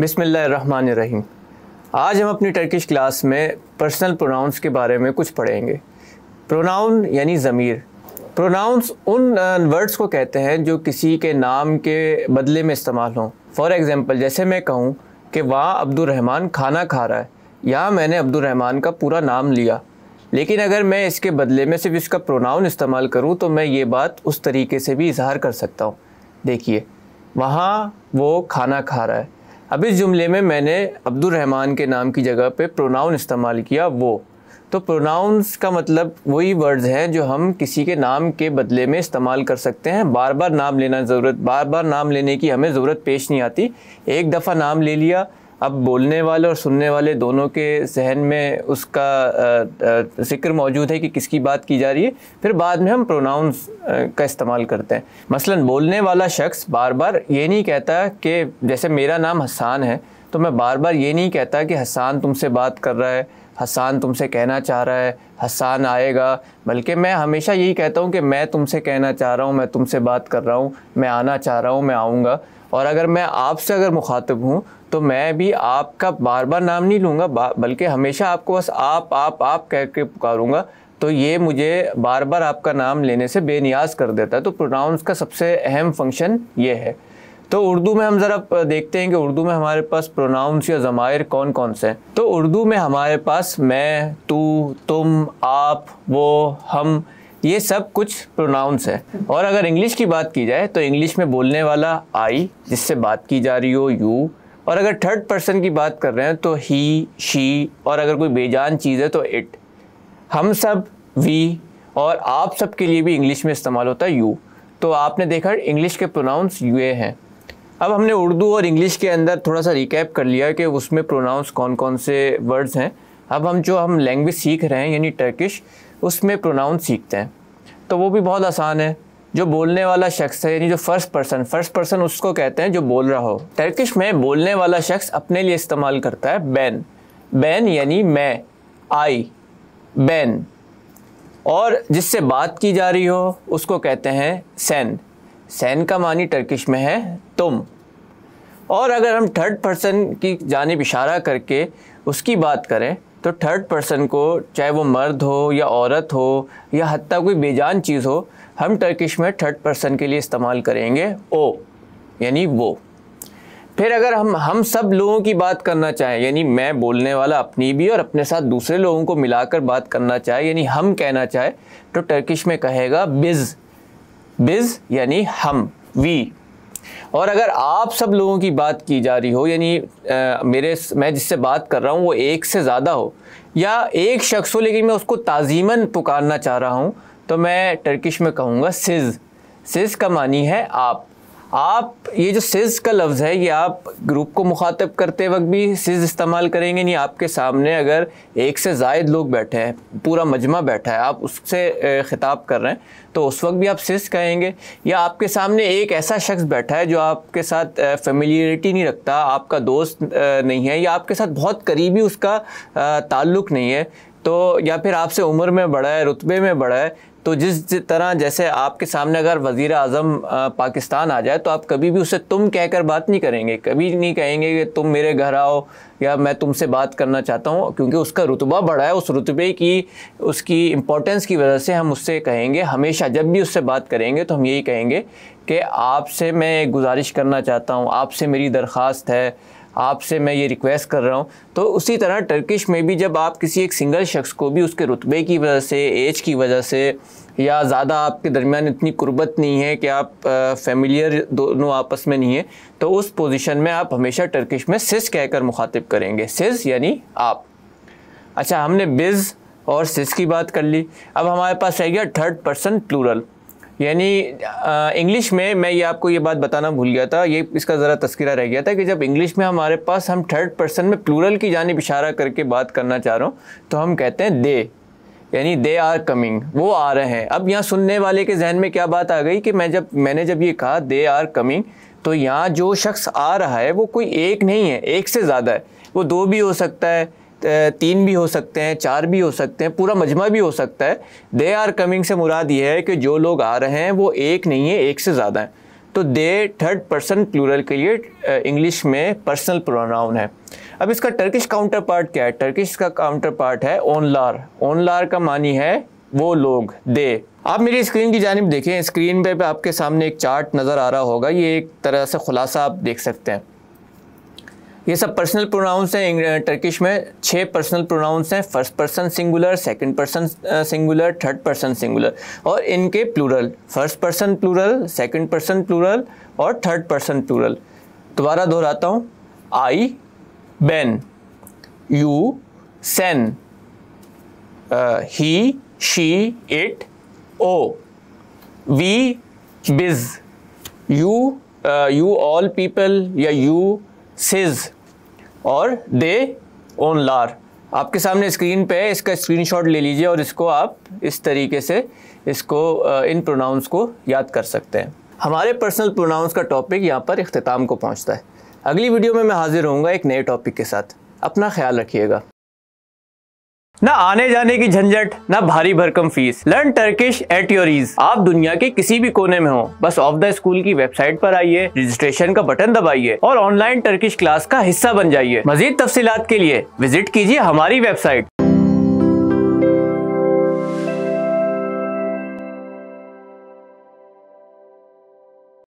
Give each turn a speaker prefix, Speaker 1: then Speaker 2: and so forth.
Speaker 1: बिसमीम आज हम अपनी टर्किश क्लास में पर्सनल प्रोनाउंस के बारे में कुछ पढ़ेंगे प्रोनाउन यानी ज़मीर प्रोनाउंस उन वर्ड्स को कहते हैं जो किसी के नाम के बदले में इस्तेमाल हों फॉर एग्ज़ाम्पल जैसे मैं कहूँ कि वहाँ अब्दुलरहमान खाना खा रहा है यहाँ मैंने अब्दुलरहमान का पूरा नाम लिया लेकिन अगर मैं इसके बदले में सिर्फ इसका प्रोनाउन इस्तेमाल करूँ तो मैं ये बात उस तरीके से भी इजहार कर सकता हूँ देखिए वहाँ वो खाना खा रहा है अब इस जुमले में मैंने अब्दुलरहमान के नाम की जगह पे प्रोनाउन इस्तेमाल किया वो तो प्रोनाउंस का मतलब वही वर्ड्स हैं जो हम किसी के नाम के बदले में इस्तेमाल कर सकते हैं बार बार नाम लेना ज़रूरत बार बार नाम लेने की हमें ज़रूरत पेश नहीं आती एक दफ़ा नाम ले लिया अब बोलने वाले और सुनने वाले दोनों के जहन में उसका जिक्र मौजूद है कि किसकी बात की जा रही है फिर बाद में हम प्रोनाउंस का इस्तेमाल करते हैं मसलन बोलने वाला शख्स बार बार ये नहीं कहता कि जैसे मेरा नाम हसान है तो मैं बार बार ये नहीं कहता कि हसान तुमसे बात कर रहा है हसान तुमसे कहना चाह रहा है हसान आएगा बल्कि मैं हमेशा यही कहता हूँ कि मैं तुमसे कहना चाह रहा हूँ मैं तुमसे बात कर रहा हूँ मैं आना चाह रहा हूँ मैं आऊँगा और अगर मैं आपसे अगर मुखातब हूँ तो मैं भी आपका बार बार नाम नहीं लूँगा बल्कि हमेशा आपको बस आप आप आप कह के पुकारूँगा तो ये मुझे बार बार आपका नाम लेने से बेनियाज कर देता है तो प्रोनाउंस का सबसे अहम फंक्शन ये है तो उर्दू में हम ज़रा देखते हैं कि उर्दू में हमारे पास प्रोनाउंस या ज़मायर कौन कौन से हैं तो उर्दू में हमारे पास मैं तू तुम आप वो हम ये सब कुछ प्रोनाउंस है और अगर इंग्लिश की बात की जाए तो इंग्लिश में बोलने वाला आई जिससे बात की जा रही हो यू और अगर थर्ड पर्सन की बात कर रहे हैं तो ही शी और अगर कोई बेजान चीज़ है तो इट हम सब वी और आप सब के लिए भी इंग्लिश में इस्तेमाल होता है यू तो आपने देखा इंग्लिश के प्रोनाउंस ए हैं अब हमने उर्दू और इंग्लिश के अंदर थोड़ा सा रिकैप कर लिया कि उसमें प्रोनाउंस कौन कौन से वर्ड्स हैं अब हम जो हम लैंग्वेज सीख रहे हैं यानी टर्किश उसमें प्रोनाउन सीखते हैं तो वो भी बहुत आसान है जो बोलने वाला शख्स है यानी जो फर्स्ट पर्सन फर्स्ट पर्सन उसको कहते हैं जो बोल रहा हो टर्किश में बोलने वाला शख्स अपने लिए इस्तेमाल करता है बैन बैन यानी मैं आई बैन और जिससे बात की जा रही हो उसको कहते हैं सैन सैन का मानी टर्किश में है तुम और अगर हम थर्ड पर्सन की जानब इशारा करके उसकी बात करें तो थर्ड पर्सन को चाहे वो मर्द हो या औरत हो या हती कोई बेजान चीज़ हो हम टर्किश में थर्ड पर्सन के लिए इस्तेमाल करेंगे ओ यानी वो फिर अगर हम हम सब लोगों की बात करना चाहें यानी मैं बोलने वाला अपनी भी और अपने साथ दूसरे लोगों को मिलाकर बात करना चाहे यानी हम कहना चाहे तो टर्किश में कहेगा बिज़ बिज़ यानी हम वी और अगर आप सब लोगों की बात की जा रही हो यानी मेरे मैं जिससे बात कर रहा हूँ वो एक से ज़्यादा हो या एक शख्स हो लेकिन मैं उसको ताजीमन पुकारना चाह रहा हूँ तो मैं टर्किश में कहूँगा सिज सिज का मानी है आप आप ये जो सिज का लफ्ज़ है ये आप ग्रुप को मुखातब करते वक्त भी सिज इस्तेमाल करेंगे नहीं आपके सामने अगर एक से जायद लोग बैठे हैं पूरा मजमा बैठा है आप उससे ख़िताब कर रहे हैं तो उस वक्त भी आप सिज कहेंगे या आपके सामने एक ऐसा शख्स बैठा है जो आपके साथ फेमिलियरिटी नहीं रखता आपका दोस्त नहीं है या आपके साथ बहुत करीबी उसका ताल्लुक़ नहीं है तो या फिर आपसे उम्र में बड़ा है रुतबे में बड़ा है तो जिस तरह जैसे आपके सामने अगर वज़ी अजम पाकिस्तान आ जाए तो आप कभी भी उसे तुम कहकर बात नहीं करेंगे कभी नहीं कहेंगे कि तुम मेरे घर आओ या मैं तुमसे बात करना चाहता हूँ क्योंकि उसका रुतबा बढ़ा है उस रुतबे की उसकी इम्पोर्टेंस की वजह से हम उससे कहेंगे हमेशा जब भी उससे बात करेंगे तो हम यही कहेंगे कि आपसे मैं गुजारिश करना चाहता हूँ आपसे मेरी दरख्वास्त है आपसे मैं ये रिक्वेस्ट कर रहा हूँ तो उसी तरह टर्किश में भी जब आप किसी एक सिंगल शख्स को भी उसके रुतबे की वजह से एज की वजह से या ज़्यादा आपके दरमियान इतनी कुर्बत नहीं है कि आप फैमिलियर दोनों आपस में नहीं है तो उस पोजीशन में आप हमेशा टर्किश में सिस कहकर मुखातिब करेंगे सिस यानी आप अच्छा हमने बिज़ और सिस की बात कर ली अब हमारे पास है गया थर्ड पर्सन प्लूरल यानी इंग्लिश में मैं ये आपको ये बात बताना भूल गया था ये इसका ज़रा तस्करा रह गया था कि जब इंग्लिश में हमारे पास हम थर्ड पर्सन में प्लूरल की जानब इशारा करके बात करना चाह रहा हूँ तो हम कहते हैं दे यानी दे आर कमिंग वो आ रहे हैं अब यहाँ सुनने वाले के जहन में क्या बात आ गई कि मैं जब मैंने जब ये कहा दे आर कमिंग तो यहाँ जो शख्स आ रहा है वो कोई एक नहीं है एक से ज़्यादा है वो दो भी हो सकता है तीन भी हो सकते हैं चार भी हो सकते हैं पूरा मजमा भी हो सकता है दे आर कमिंग से मुराद ये है कि जो लोग आ रहे हैं वो एक नहीं है एक से ज़्यादा हैं तो दे थर्ड पर्सन प्लूरल के लिए इंग्लिश में पर्सनल प्रोनाउन है अब इसका टर्किश काउंटर पार्ट क्या है टर्किश का काउंटर पार्ट है ओनलार ओनलार का मानी है वो लोग दे आप मेरी स्क्रीन की जानब देखें स्क्रीन पे, पे आपके सामने एक चार्ट नज़र आ रहा होगा ये एक तरह से खुलासा आप देख सकते हैं ये सब पर्सनल प्रोनाउंस हैं टर्किश में छः पर्सनल प्रोनाउंस हैं first person singular second person singular third person singular और इनके plural first person plural second person plural और थर्ड पर्सन प्लूरल दोबारा दोहराता हूँ आई बेन यू सेन ही शी इट ओ वी बिज यू यू ऑल पीपल या यू सिज़ और दे ओन लार आपके सामने स्क्रीन पे है इसका स्क्रीनशॉट ले लीजिए और इसको आप इस तरीके से इसको इन प्रोनाउंस को याद कर सकते हैं हमारे पर्सनल प्रोनाउंस का टॉपिक यहाँ पर अख्ताम को पहुँचता है अगली वीडियो में मैं हाजिर होऊंगा एक नए टॉपिक के साथ अपना ख्याल रखिएगा ना आने जाने की झंझट ना भारी भरकम fees learn Turkish at your ease आप दुनिया के किसी भी कोने में हो बस ऑफ द स्कूल की वेबसाइट पर आइए रजिस्ट्रेशन का बटन दबाइए और ऑनलाइन टर्किश क्लास का हिस्सा बन जाइए मजीद तफसीत के लिए विजिट कीजिए हमारी वेबसाइट